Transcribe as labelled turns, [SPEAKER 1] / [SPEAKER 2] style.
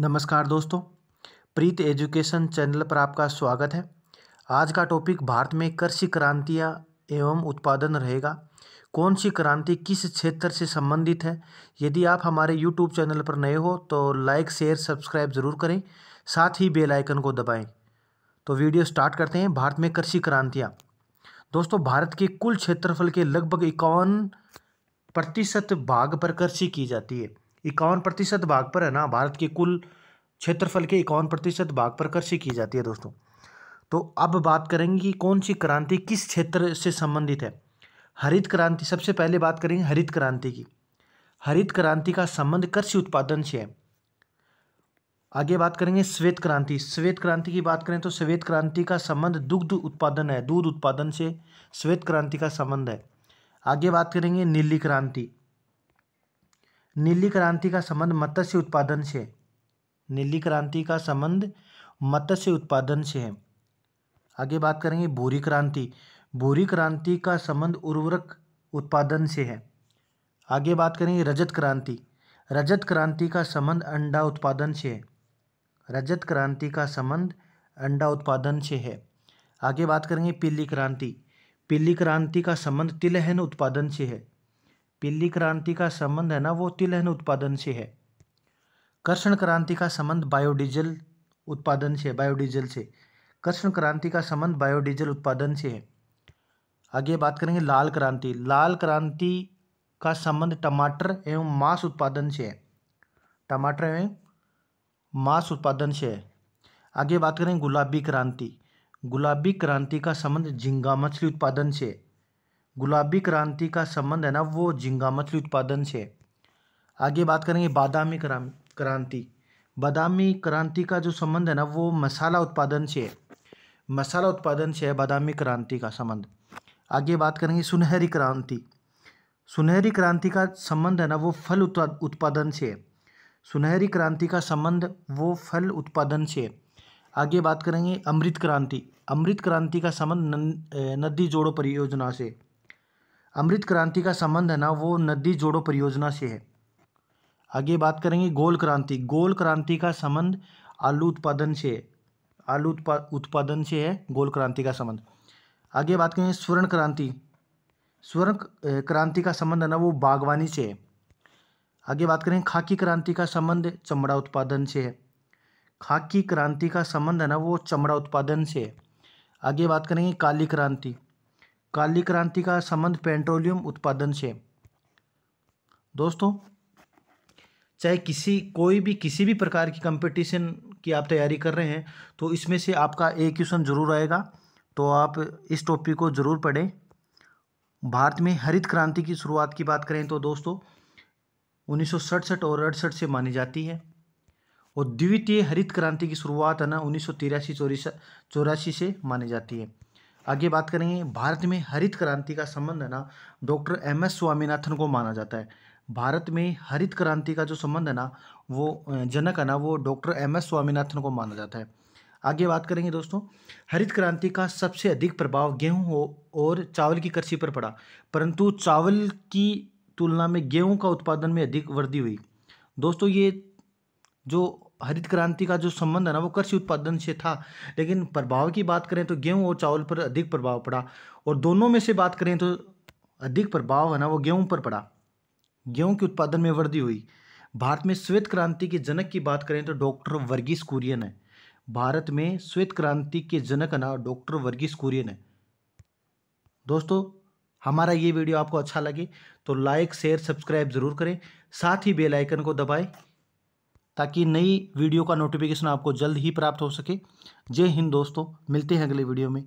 [SPEAKER 1] नमस्कार दोस्तों प्रीत education channel पर आपका स्वागत है आज का टॉपिक भारत में कृषि क्रांतियाँ एवं उत्पादन रहेगा कौन सी क्रांति किस क्षेत्र से संबंधित है यदि आप हमारे यूट्यूब चैनल पर नए हो तो लाइक शेयर सब्सक्राइब ज़रूर करें साथ ही बेल आइकन को दबाएं तो वीडियो स्टार्ट करते हैं भारत में कृषि क्रांतियाँ दोस्तों भारत के कुल क्षेत्रफल के लगभग इक्यावन प्रतिशत भाग पर कृषि की जाती है इक्यावन प्रतिशत भाग पर है ना भारत के कुल क्षेत्रफल के इक्यावन प्रतिशत भाग पर कृषि की जाती है दोस्तों तो अब बात करेंगे कि कौन सी क्रांति किस क्षेत्र से संबंधित है हरित क्रांति सबसे पहले बात करेंगे हरित क्रांति की हरित क्रांति का संबंध कृषि उत्पादन से है आगे बात करेंगे श्वेत क्रांति श्वेत क्रांति की बात करें तो श्वेत क्रांति का संबंध दुग्ध उत्पादन है दूध उत्पादन से श्वेत क्रांति का संबंध है आगे बात करेंगे नीली क्रांति नीली क्रांति का संबंध मत्स्य उत्पादन से नीली क्रांति का संबंध मत्स्य उत्पादन से है आगे बात करेंगे भूरी क्रांति भूरी क्रांति का संबंध उर्वरक उत्पादन से है आगे बात करेंगे रजत क्रांति रजत क्रांति का संबंध अंडा उत्पादन से है रजत क्रांति का संबंध अंडा उत्पादन से है आगे बात करेंगे पीली क्रांति पीली क्रांति का संबंध तिलहन उत्पादन से है पीली क्रांति का संबंध है ना वो तिलहन उत्पादन से है कर्षण क्रांति का संबंध बायोडीजल उत्पादन से बायोडीजल से कृष्ण क्रांति का संबंध बायोडीजल उत्पादन से है आगे बात करेंगे लाल क्रांति लाल क्रांति का संबंध टमाटर एवं मांस उत्पादन से है टमाटर एवं मांस उत्पादन से है आगे बात करें गुलाबी क्रांति गुलाबी क्रांति का संबंध झींगा मछली उत्पादन से है गुलाबी क्रांति का संबंध है ना वो झींगा मछली उत्पादन से है आगे बात करेंगे बादामी क्रांति बादामी क्रांति का जो संबंध है ना वो मसाला उत्पादन से है मसाला उत्पादन से है बादामी क्रांति का संबंध आगे बात करेंगे सुनहरी क्रांति सुनहरी क्रांति का संबंध है ना वो फल उत्पादन से है सुनहरी क्रांति का संबंध वो फल उत्पादन से है आगे बात करेंगे अमृत क्रांति अमृत क्रांति का संबंध नदी जोड़ो परियोजना से अमृत क्रांति का संबंध है ना वो नदी जोड़ो परियोजना से है आगे बात करेंगे गोल क्रांति गोल क्रांति का संबंध आलू उत्पादन से है आलू उत्पादन से है गोल क्रांति का संबंध आगे बात करेंगे स्वर्ण क्रांति स्वर्ण क्रांति का संबंध है ना वो बागवानी से है आगे बात करें खाकी क्रांति का संबंध चमड़ा उत्पादन से है खाकी क्रांति का संबंध है ना वो चमड़ा उत्पादन से है आगे बात करेंगे काली क्रांति काली क्रांति का संबंध पेट्रोलियम उत्पादन से दोस्तों चाहे किसी कोई भी किसी भी प्रकार की कंपटीशन की आप तैयारी कर रहे हैं तो इसमें से आपका एक क्वेश्चन ज़रूर आएगा तो आप इस टॉपिक को ज़रूर पढ़ें भारत में हरित क्रांति की शुरुआत की बात करें तो दोस्तों उन्नीस और अड़सठ से मानी जाती है और द्वितीय हरित क्रांति की शुरुआत है ना उन्नीस सौ तिरासी चौरासी से मानी जाती है आगे बात करेंगे भारत में हरित क्रांति का संबंध है ना डॉक्टर एम एस स्वामीनाथन को माना जाता है भारत में हरित क्रांति का जो संबंध है ना वो जनक है ना वो डॉक्टर एम एस स्वामीनाथन को माना जाता है आगे बात करेंगे दोस्तों हरित क्रांति का सबसे अधिक प्रभाव गेहूं और चावल की कृषि पर पड़ा परंतु चावल की तुलना में गेहूं का उत्पादन में अधिक वृद्धि हुई दोस्तों ये जो हरित क्रांति का जो संबंध है ना वो कृषि उत्पादन से था लेकिन प्रभाव की बात करें तो गेहूँ और चावल पर अधिक प्रभाव पड़ा और दोनों में से बात करें तो अधिक प्रभाव है ना वो गेहूँ पर पड़ा गेहूँ के उत्पादन में वृद्धि हुई भारत में श्वेत क्रांति के जनक की बात करें तो डॉक्टर वर्गीस कुरियन है भारत में श्वेत क्रांति के जनक ना डॉक्टर वर्गीस कुरियन है दोस्तों हमारा ये वीडियो आपको अच्छा लगे तो लाइक शेयर सब्सक्राइब ज़रूर करें साथ ही बेल आइकन को दबाएं ताकि नई वीडियो का नोटिफिकेशन आपको जल्द ही प्राप्त हो सके जय हिंद दोस्तों मिलते हैं अगले वीडियो में